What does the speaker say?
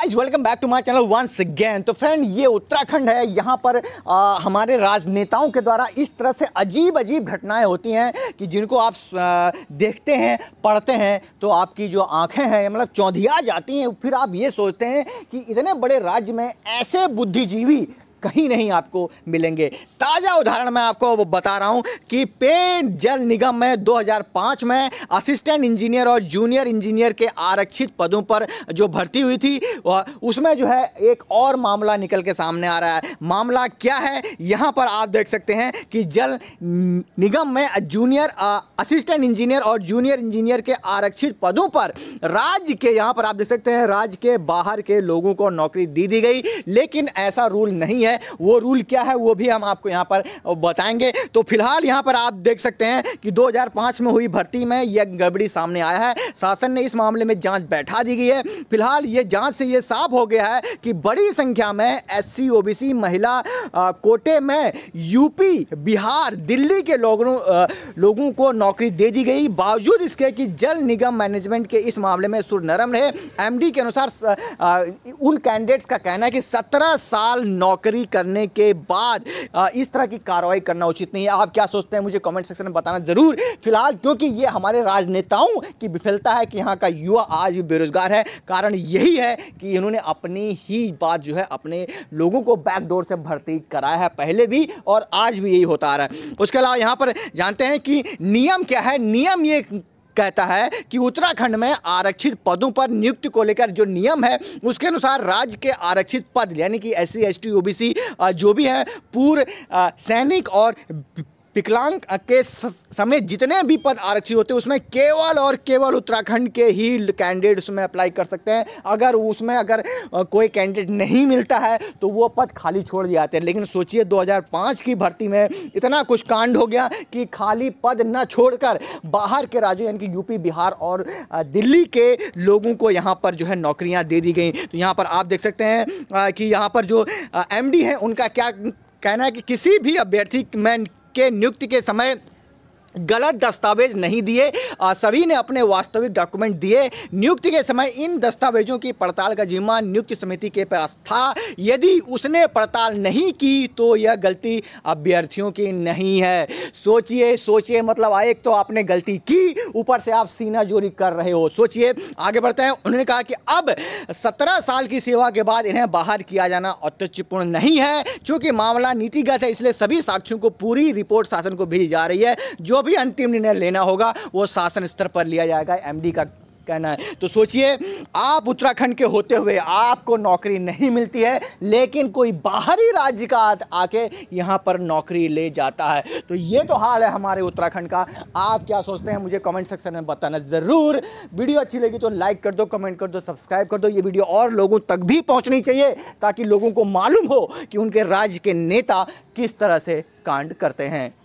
guys welcome back to my channel once again तो friend ये उत्तराखंड है यहाँ पर आ, हमारे राजनेताओं के द्वारा इस तरह से अजीब अजीब घटनाएं होती हैं कि जिनको आप आ, देखते हैं पढ़ते हैं तो आपकी जो आंखें हैं मतलब चौंधिया जाती हैं फिर आप ये सोचते हैं कि इतने बड़े राज्य में ऐसे बुद्धिजीवी कहीं नहीं आपको मिलेंगे ताज़ा उदाहरण मैं आपको बता रहा हूँ कि पेन जल निगम में 2005 में असिस्टेंट इंजीनियर और जूनियर इंजीनियर के आरक्षित पदों पर जो भर्ती हुई थी उसमें जो है एक और मामला निकल के सामने आ रहा है मामला क्या है यहाँ पर आप देख सकते हैं कि जल निगम में जूनियर असिस्टेंट इंजीनियर और जूनियर इंजीनियर के आरक्षित पदों पर राज्य के यहाँ पर आप देख सकते हैं राज्य के बाहर के लोगों को नौकरी दी दी गई लेकिन ऐसा रूल नहीं है है वो रूल क्या है वो भी हम आपको यहाँ पर बताएंगे तो फिलहाल यहाँ पर आप देख सकते हैं कि 2005 में हुई भर्ती में यह गड़बड़ी सामने आया है शासन ने इस मामले में जांच बैठा दी गई है फिलहाल ये जांच से ये साफ हो गया है कि बड़ी संख्या में एस सी महिला आ, कोटे में यूपी बिहार दिल्ली के लोगों लोगों को नौकरी दे दी गई बावजूद इसके कि जल निगम मैनेजमेंट के इस मामले में सुर नरम रहे एमडी के अनुसार उन कैंडिडेट्स का कहना है कि सत्रह साल नौकरी चोरी करने के बाद इस तरह की कार्रवाई करना उचित नहीं है आप क्या सोचते हैं मुझे कमेंट सेक्शन में बताना ज़रूर फिलहाल क्योंकि ये हमारे राजनेताओं की विफलता है कि यहाँ का युवा आज भी बेरोजगार है कारण यही है कि इन्होंने अपनी ही बात जो है अपने लोगों को बैकडोर से भर्ती कराया है पहले भी और आज भी यही होता आ रहा है उसके अलावा यहाँ पर जानते हैं कि नियम क्या है नियम ये कहता है कि उत्तराखंड में आरक्षित पदों पर नियुक्ति को लेकर जो नियम है उसके अनुसार राज्य के आरक्षित पद यानी कि एस सी एस जो भी हैं पूर्व सैनिक और विकलांग के समय जितने भी पद आरक्षित होते हैं उसमें केवल और केवल उत्तराखंड के ही कैंडिडेट उसमें अप्लाई कर सकते हैं अगर उसमें अगर कोई कैंडिडेट नहीं मिलता है तो वो पद खाली छोड़ दिया जाते हैं लेकिन सोचिए 2005 की भर्ती में इतना कुछ कांड हो गया कि खाली पद न छोड़कर बाहर के राज्यों यानी कि यूपी बिहार और दिल्ली के लोगों को यहाँ पर जो है नौकरियाँ दे दी गई तो यहाँ पर आप देख सकते हैं कि यहाँ पर जो एम हैं उनका क्या कहना है कि किसी भी अभ्यर्थी में के नियुक्ति के समय गलत दस्तावेज नहीं दिए सभी ने अपने वास्तविक डॉक्यूमेंट दिए नियुक्ति के समय इन दस्तावेजों की पड़ताल का जिम्मा नियुक्ति समिति के पास था यदि उसने पड़ताल नहीं की तो यह गलती अभ्यर्थियों की नहीं है सोचिए सोचिए मतलब एक तो आपने गलती की ऊपर से आप सीना जोरी कर रहे हो सोचिए आगे बढ़ते हैं उन्होंने कहा कि अब सत्रह साल की सेवा के बाद इन्हें बाहर किया जाना औतच्यपूर्ण नहीं है चूँकि मामला नीतिगत है इसलिए सभी साक्ष्यों को पूरी रिपोर्ट शासन को भेजी जा रही है जो भी अंतिम निर्णय लेना होगा वो शासन स्तर पर लिया जाएगा एमडी का कहना है तो सोचिए आप उत्तराखंड के होते हुए आपको नौकरी नहीं मिलती है लेकिन कोई बाहरी राज्य का आके यहाँ पर नौकरी ले जाता है तो ये तो हाल है हमारे उत्तराखंड का आप क्या सोचते हैं मुझे कमेंट सेक्शन में बताना ज़रूर वीडियो अच्छी लगी तो लाइक कर दो कमेंट कर दो सब्सक्राइब कर दो ये वीडियो और लोगों तक भी पहुँचनी चाहिए ताकि लोगों को मालूम हो कि उनके राज्य के नेता किस तरह से कांड करते हैं